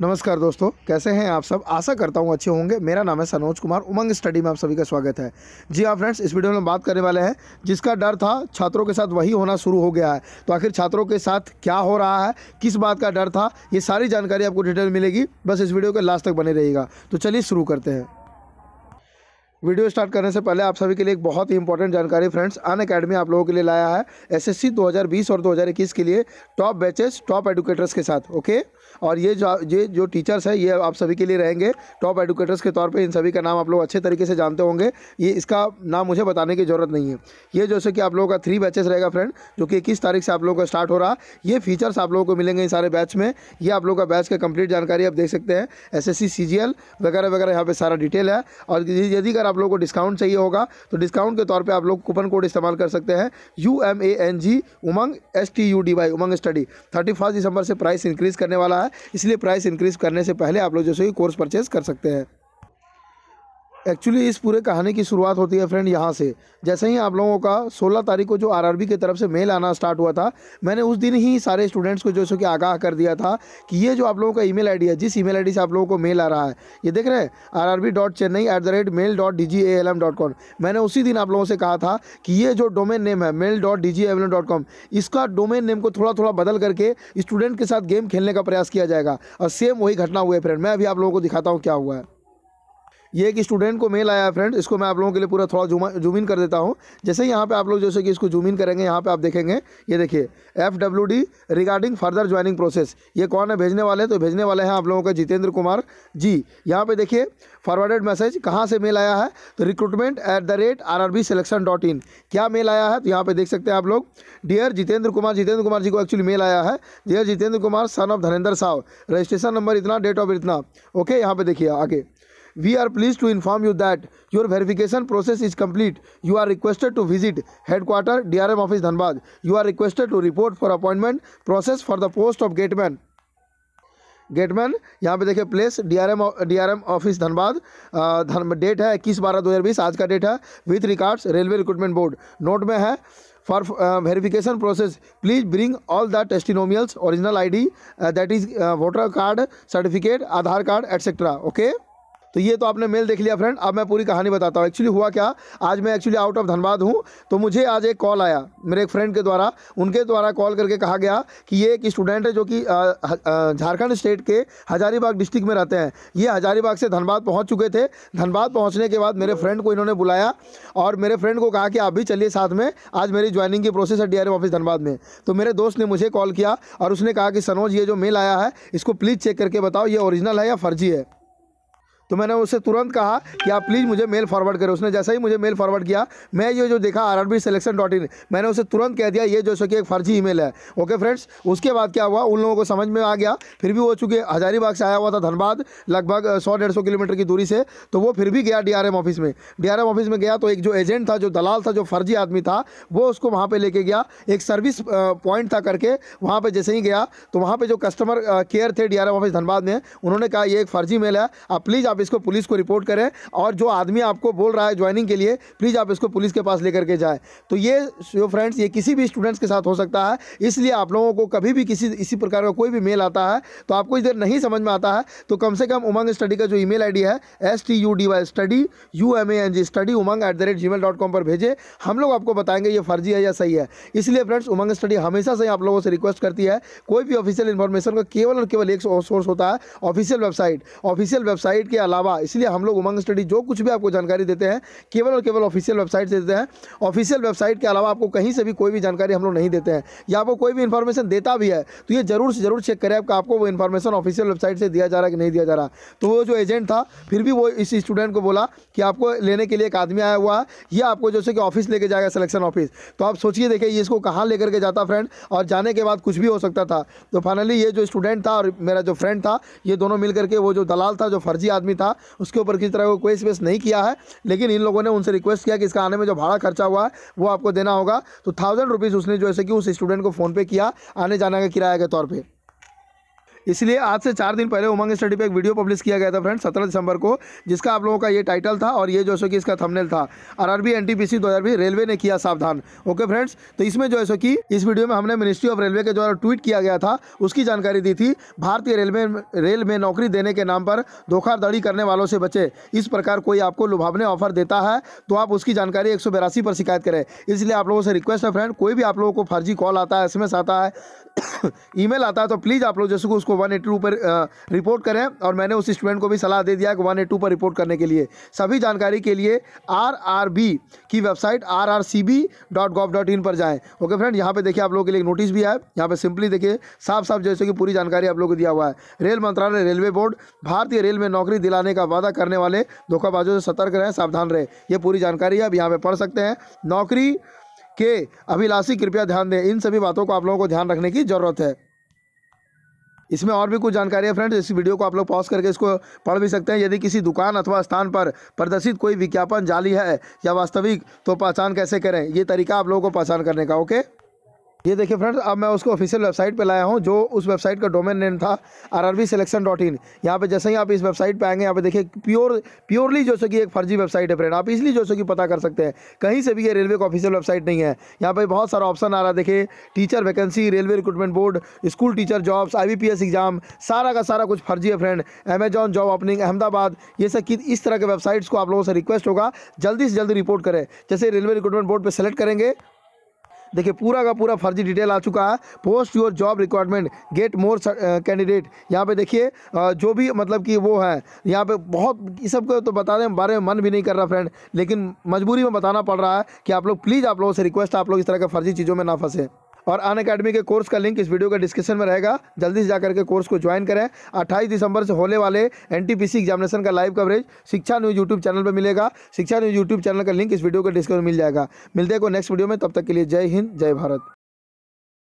नमस्कार दोस्तों कैसे हैं आप सब आशा करता हूं अच्छे होंगे मेरा नाम है सनोज कुमार उमंग स्टडी में आप सभी का स्वागत है जी हाँ फ्रेंड्स इस वीडियो में बात करने वाले हैं जिसका डर था छात्रों के साथ वही होना शुरू हो गया है तो आखिर छात्रों के साथ क्या हो रहा है किस बात का डर था ये सारी जानकारी आपको डिटेल मिलेगी बस इस वीडियो के लास्ट तक बने रहेगा तो चलिए शुरू करते हैं वीडियो स्टार्ट करने से पहले आप सभी के लिए एक बहुत ही इंपॉर्टेंट जानकारी फ्रेंड्स अन अकेडमी आप लोगों के लिए लाया है एसएससी 2020 और 2021 के लिए टॉप बैचेस टॉप एडुकेटर्स के साथ ओके okay? और ये जो ये जो टीचर्स है ये आप सभी के लिए रहेंगे टॉप एडुकेटर्स के तौर पर इन सभी का नाम आप लोग अच्छे तरीके से जानते होंगे ये इसका नाम मुझे बताने की ज़रूरत नहीं है ये जैसे कि आप लोगों का थ्री बैचेस रहेगा फ्रेंड जो कि इक्कीस तारीख से आप लोगों का स्टार्ट हो रहा ये फीचर्स आप लोगों को मिलेंगे इन सारे बैच में ये आप लोगों का बैच का कंप्लीट जानकारी आप देख सकते हैं एस एस वगैरह वगैरह यहाँ पर सारा डिटेल है और यदि अगर आप लोगों को डिस्काउंट चाहिए होगा तो डिस्काउंट के तौर पर आप लोग कूपन कोड इस्तेमाल कर सकते हैं U M A N G Umang S T U D Y Umang study thirty first दिसंबर से प्राइस इंक्रीज़ करने वाला है है इसलिए प्राइस इंक्रीज़ करने से पहले आप लोग जैसे कि कोर्स परचेज कर सकते हैं एक्चुअली इस पूरे कहानी की शुरुआत होती है फ्रेंड यहाँ से जैसे ही आप लोगों का 16 तारीख को जो आरआरबी की तरफ से मेल आना स्टार्ट हुआ था मैंने उस दिन ही सारे स्टूडेंट्स को जो सो कि आगाह कर दिया था कि ये जो आप लोगों का ईमेल आईडी है जिस ईमेल आईडी से आप लोगों को मेल आ रहा है ये देख रहे हैं R R B dot Chennai the rate mail dot D G L M dot com मैंने उसी दिन आप लोगों से कहा था कि ये जो डोमेन नेम है mail dot D G M dot com इसका डोमेन नेम को थोड़ा थोड़ा बदल करके स्टूडेंट के साथ गेम खेलने का प्रयास किया जाएगा और सेम वही घटना हुई है फ्रेंड मैं अभी आप लोगों को दिखाता हूँ क्या हुआ है ये एक स्टूडेंट को मेल आया है फ्रेंड इसको मैं आप लोगों के लिए पूरा थोड़ा जूमा जूम इन कर देता हूँ जैसे ही यहाँ पे आप लोग जैसे कि इसको जूम इन करेंगे यहाँ पे आप देखेंगे ये देखिए F W D regarding further joining process ये कौन है भेजने वाले हैं तो भेजने वाले हैं आप लोगों का जितेंद्र कुमार जी यहाँ पर देखिए फॉरवर्डेड मैसेज कहाँ से मेल आया है तो recruitment at the rate R R B selection dot in क्या मेल आया है तो यहाँ पर देख सकते हैं आप लोग डियर जितेंद्र कुमार जितेंद्र कुमार जी को एक्चुअली मेल आया है dear Jitendra Kumar son of Dhanendra Sao registration number इतना डेट ऑफ इतना ओके यहाँ पर देखिए आगे We are pleased to inform you that your verification process is complete. You are requested to visit headquarter DRM office Dhanbad. You are requested to report for appointment process for the post of gateman. Gateman यहाँ पे देखिए place DRM DRM office Dhanbad धन date है इक्कीस बारह दो हज़ार बीस आज का डेट है with records railway recruitment board note में है for verification process please bring all the testimonials original ID that is voter card certificate Aadhaar card etcetera okay तो ये तो आपने मेल देख लिया फ्रेंड अब मैं पूरी कहानी बताता हूँ एक्चुअली हुआ क्या आज मैं एक्चुअली आउट ऑफ धनबाद हूँ तो मुझे आज एक कॉल आया मेरे एक फ्रेंड के द्वारा उनके द्वारा कॉल करके कहा गया कि ये एक स्टूडेंट है जो कि झारखंड स्टेट के हजारीबाग डिस्ट्रिक्ट में रहते हैं ये हजारीबाग से धनबाद पहुँच चुके थे धनबाद पहुँचने के बाद मेरे फ्रेंड को इन्होंने बुलाया और मेरे फ्रेंड को कहा कि आप भी चलिए साथ में आज मेरी ज्वाइनिंग की प्रोसेस है डी ऑफिस धनबाद में तो मेरे दोस्त ने मुझे कॉल किया और उसने कहा कि सनोज ये जो मेल आया है इसको प्लीज़ चेक करके बताओ ये ओरिजिनल है या फर्जी है तो मैंने उससे तुरंत कहा कि आप प्लीज़ मुझे मेल फॉरवर्ड करें उसने जैसा ही मुझे मेल फॉरवर्ड किया मैं ये जो देखा R R B selection dot in मैंने उसे तुरंत कह दिया ये जो सो कि एक फर्जी ईमेल है ओके फ्रेंड्स उसके बाद क्या हुआ उन लोगों को समझ में आ गया फिर भी वो चुके हजारीबाग से आया हुआ था धनबाद लगभग सौ डेढ़ सौ किलोमीटर की दूरी से तो वो फिर भी गया डी ऑफिस में डी ऑफिस में गया तो एक जो एजेंट था जो दलाल था जो फर्जी आदमी था वो उसको वहाँ पर लेके गया एक सर्विस पॉइंट था करके वहाँ पर जैसे ही गया तो वहाँ पर जो कस्टमर केयर थे डी ऑफिस धनबाद में उन्होंने कहा ये एक फर्जी मेल है आप प्लीज़ आप इसको पुलिस को रिपोर्ट करें और जो आदमी आपको बोल रहा है ज्वाइनिंग के लिए प्लीज़ आप इसको पुलिस के पास लेकर के जाए तो ये जो फ्रेंड्स ये किसी भी स्टूडेंट्स के साथ हो सकता है इसलिए आप लोगों को कभी भी किसी इसी प्रकार का कोई भी मेल आता है तो आपको इधर नहीं समझ में आता है तो कम से कम उमंग स्टडी का जो ई मेल है S T U D Y study U M A N G study Umang at the rate Gmail dot com पर भेजें हम लोग आपको बताएंगे ये फर्जी है या सही है इसलिए फ्रेंड्स उमंग स्टडी हमेशा से आप लोगों से रिक्वेस्ट करती है कोई भी ऑफिशियल इन्फॉर्मेशन का केवल और केवल एक सोर्स होता है ऑफिशियल वेबसाइट ऑफिशियल वेबसाइट के अलावा इसलिए हम लोग उमंग स्टडी जो कुछ भी आपको जानकारी देते हैं केवल और केवल ऑफिशियल वेबसाइट से देते हैं ऑफिशियल वेबसाइट के अलावा आपको कहीं से भी कोई भी जानकारी हम लोग नहीं देते हैं या आपको कोई भी इन्फॉर्मेशन देता भी है तो ये जरूर से जरूर चेक करें आपका आपको वो इन्फॉर्मेशन ऑफिशियल वेबसाइट से दिया जा रहा है कि नहीं दिया जा रहा तो वो जो एजेंट था फिर भी वो इस स्टूडेंट को बोला कि आपको लेने के लिए एक आदमी आया हुआ है ये आपको जैसे कि ऑफिस लेके जाएगा सिलेक्शन ऑफिस तो आप सोचिए देखिए ये इसको कहाँ लेकर के जाता फ्रेंड और जाने के बाद कुछ भी हो सकता था तो फाइनली ये जो स्टूडेंट था और मेरा जो फ्रेंड था ये दोनों मिलकर के वो जो दलाल था जो फर्जी आदमी था उसके ऊपर किसी तरह कोई स्पेस नहीं किया है लेकिन इन लोगों ने उनसे रिक्वेस्ट किया कि इसका आने में जो भाड़ा खर्चा हुआ है वो आपको देना होगा तो थाउजेंड रुपीज़ उसने है कि उस स्टूडेंट को फ़ोनपे किया आने जाने का किराया के तौर पर इसलिए आज से चार दिन पहले उमंग स्टडी पे एक वीडियो पब्लिश किया गया था फ्रेंड सत्रह दिसंबर को जिसका आप लोगों का ये टाइटल था और ये जो है कि इसका थंबनेल था R R B N T P C दो हज़ार रेलवे ने किया सावधान ओके फ्रेंड्स तो इसमें जो है कि इस वीडियो में हमने मिनिस्ट्री ऑफ रेलवे के द्वारा ट्वीट किया गया था उसकी जानकारी दी थी भारतीय रेलवे रेल में नौकरी देने के नाम पर धोखाधड़ी करने वालों से बचे इस प्रकार कोई आपको लुभावने ऑफर देता है तो आप उसकी जानकारी एक पर शिकायत करें इसलिए आप लोगों से रिक्वेस्ट है फ्रेंड कोई भी आप लोगों को फर्जी कॉल आता है एस आता है ईमेल आता है तो प्लीज़ आप लोग जैसे उसको को पर रिपोर्ट करें और मैंने उस स्टूडेंट को भी सलाह दे दिया कि टू पर रिपोर्ट करने के लिए सभी जानकारी के लिए आर की वेबसाइट आर पर जाएँ ओके फ्रेंड यहाँ पर देखिए आप लोगों के लिए एक नोटिस भी आए यहाँ पर सिंपली देखिए साफ साफ जैसे कि पूरी जानकारी आप लोगों को दिया हुआ है रेल मंत्रालय रेलवे बोर्ड भारतीय रेल में नौकरी दिलाने का वादा करने वाले धोखाबाजों से सतर्क रहें सावधान रहें ये पूरी जानकारी आप यहाँ पर पढ़ सकते हैं नौकरी के अभिलाषी कृपया ध्यान दें इन सभी बातों को आप लोगों को ध्यान रखने की जरूरत है इसमें और भी कुछ जानकारी है फ्रेंड्स इस वीडियो को आप लोग पॉज करके इसको पढ़ भी सकते हैं यदि किसी दुकान अथवा स्थान पर प्रदर्शित कोई विज्ञापन जाली है या वास्तविक तो पहचान कैसे करें ये तरीका आप लोगों को पहचान करने का ओके ये देखिए फ्रेंड्स अब मैं उसको ऑफिशियल वेबसाइट पे लाया हूँ जो उस वेबसाइट का डोमेन नेम था R R B selection dot in यहाँ पर जैसे ही आप इस वेबसाइट पे आएंगे यहाँ पे देखिए प्योर प्योरली जो सो कि एक फर्जी वेबसाइट है फ्रेंड आप इसलिए जो सो कि पता कर सकते हैं कहीं से भी ये रेलवे का ऑफिशियल वेबसाइट नहीं है यहाँ पर बहुत सारा ऑप्शन आ रहा है देखिए teacher vacancy railway recruitment board school teacher jobs आई एग्ज़ाम सारा का सारा कुछ फर्जी है friend Amazon job opening Ahmedabad ये सब की इस तरह के वेबसाइट्स को आप लोगों से रिक्वेस्ट होगा जल्दी से जल्दी रिपोर्ट करें जैसे रेलवे रिक्रूटमेंट बोर्ड पर सेलेक्ट करेंगे देखिए पूरा का पूरा फर्जी डिटेल आ चुका है post your job requirement get more candidate यहाँ पे देखिए जो भी मतलब कि वो है यहाँ पे बहुत इस सब को तो बता दें बारे में मन भी नहीं कर रहा फ्रेंड लेकिन मजबूरी में बताना पड़ रहा है कि आप लोग प्लीज़ आप लोगों से रिक्वेस्ट आप लोग इस तरह के फर्जी चीज़ों में ना फंसें और अन अकेडमी के कोर्स का लिंक इस वीडियो के डिस्क्रिप्शन में रहेगा जल्दी से जाकर के कोर्स को ज्वाइन करें अट्ठाईस दिसंबर से होने वाले एन एग्जामिनेशन का live coverage Shiksha news YouTube channel पर मिलेगा शिक्षा न्यूज़ यूट्यूब चैनल का लिंक इस वीडियो के डिस्क्रिप्शन में मिल जाएगा मिलते को नेक्स्ट वीडियो में तब तक के लिए जय हिंद जय भारत